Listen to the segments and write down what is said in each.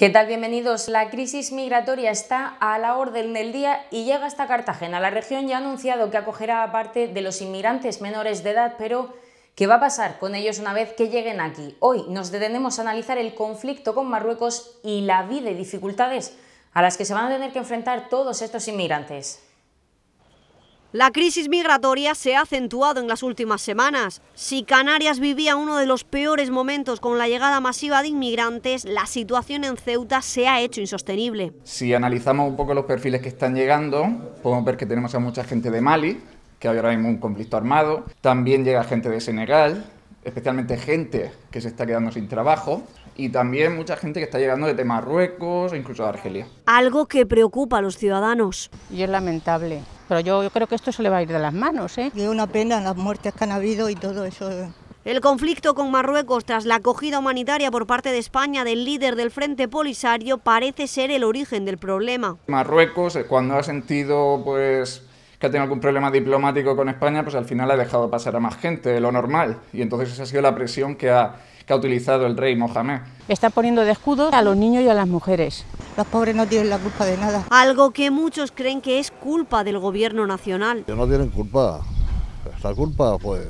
¿Qué tal? Bienvenidos. La crisis migratoria está a la orden del día y llega hasta Cartagena. La región ya ha anunciado que acogerá a parte de los inmigrantes menores de edad, pero ¿qué va a pasar con ellos una vez que lleguen aquí? Hoy nos detenemos a analizar el conflicto con Marruecos y la vida y dificultades a las que se van a tener que enfrentar todos estos inmigrantes. La crisis migratoria se ha acentuado en las últimas semanas. Si Canarias vivía uno de los peores momentos con la llegada masiva de inmigrantes, la situación en Ceuta se ha hecho insostenible. Si analizamos un poco los perfiles que están llegando, podemos ver que tenemos a mucha gente de Mali, que ahora mismo un conflicto armado. También llega gente de Senegal, especialmente gente que se está quedando sin trabajo y también mucha gente que está llegando de Marruecos e incluso de Argelia. Algo que preocupa a los ciudadanos. Y es lamentable. Pero yo, creo que esto se le va a ir de las manos. ¿eh? ...es una pena las muertes que han habido y todo eso. Eh. El conflicto con Marruecos tras la acogida humanitaria por parte de España del líder del Frente Polisario parece ser el origen del problema. Marruecos, eh, cuando ha sentido pues, que ha tenido algún problema diplomático con España, pues al final ha dejado pasar a más gente, lo normal. Y entonces esa ha sido la presión que ha, que ha utilizado el rey Mohamed. Está poniendo de escudo a los niños y a las mujeres. Los pobres no tienen la culpa de nada. Algo que muchos creen que es culpa del gobierno nacional. No tienen culpa. La culpa, pues,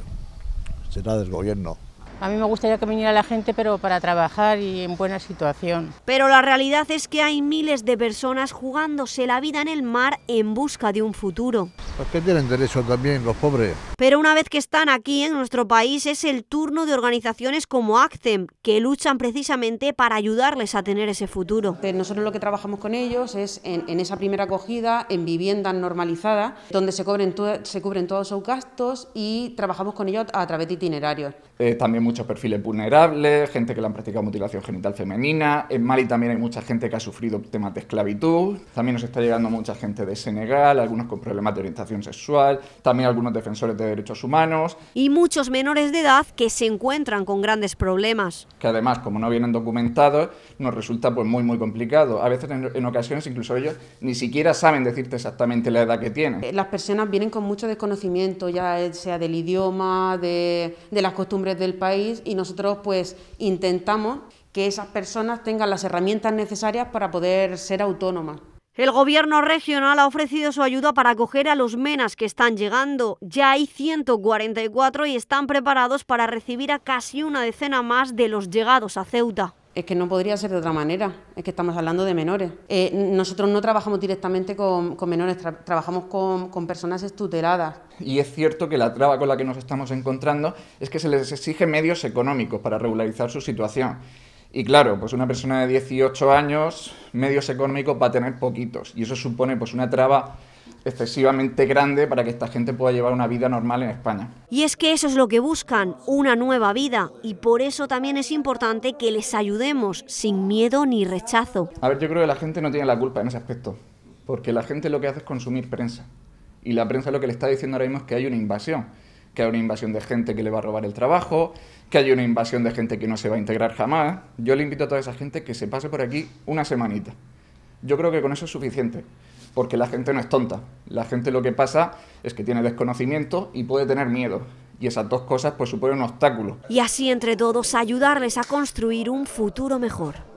será del gobierno. A mí me gustaría que viniera la gente, pero para trabajar y en buena situación. Pero la realidad es que hay miles de personas jugándose la vida en el mar en busca de un futuro. ¿Por qué tienen derecho también los pobres? Pero una vez que están aquí en nuestro país es el turno de organizaciones como ACTEM... que luchan precisamente para ayudarles a tener ese futuro. Eh, nosotros lo que trabajamos con ellos es en, esa primera acogida, en viviendas normalizadas, donde se, cubren, se cubren todos sus gastos y trabajamos con ellos a través de itinerarios. Eh, también muchos perfiles vulnerables, gente que le han practicado mutilación genital femenina. En Mali también hay mucha gente que ha sufrido temas de esclavitud. También nos está llegando mucha gente de Senegal, algunos con problemas de orientación sexual, también algunos defensores de derechos humanos. Y muchos menores de edad que se encuentran con grandes problemas. Que además, como no vienen documentados, nos resulta pues muy, muy complicado. A veces, en, ocasiones, incluso ellos ni siquiera saben decirte exactamente la edad que tienen. Las personas vienen con mucho desconocimiento, ya sea del idioma, de las costumbres del país y nosotros pues intentamos que esas personas tengan las herramientas necesarias para poder ser autónomas. El gobierno regional ha ofrecido su ayuda para acoger a los menas que están llegando. Ya hay 144 y están preparados para recibir a casi una decena más de los llegados a Ceuta. Es que no podría ser de otra manera, es que estamos hablando de menores. Eh, nosotros no trabajamos directamente con, menores, trabajamos con, personas estuteladas. Y es cierto que la traba con la que nos estamos encontrando es que se les exige medios económicos para regularizar su situación. Y claro, pues una persona de 18 años, medios económicos va a tener poquitos, y eso supone pues una traba excesivamente grande para que esta gente pueda llevar una vida normal en España. Y es que eso es lo que buscan, una nueva vida, y por eso también es importante que les ayudemos sin miedo ni rechazo. A ver, yo creo que la gente no tiene la culpa en ese aspecto, porque la gente lo que hace es consumir prensa, y la prensa lo que le está diciendo ahora mismo es que hay una invasión, que hay una invasión de gente que le va a robar el trabajo, que hay una invasión de gente que no se va a integrar jamás. Yo le invito a toda esa gente que se pase por aquí una semanita. Yo creo que con eso es suficiente porque la gente no es tonta. La gente lo que pasa es que tiene desconocimiento y puede tener miedo. Y esas dos cosas pues suponen un obstáculo. Y así entre todos ayudarles a construir un futuro mejor.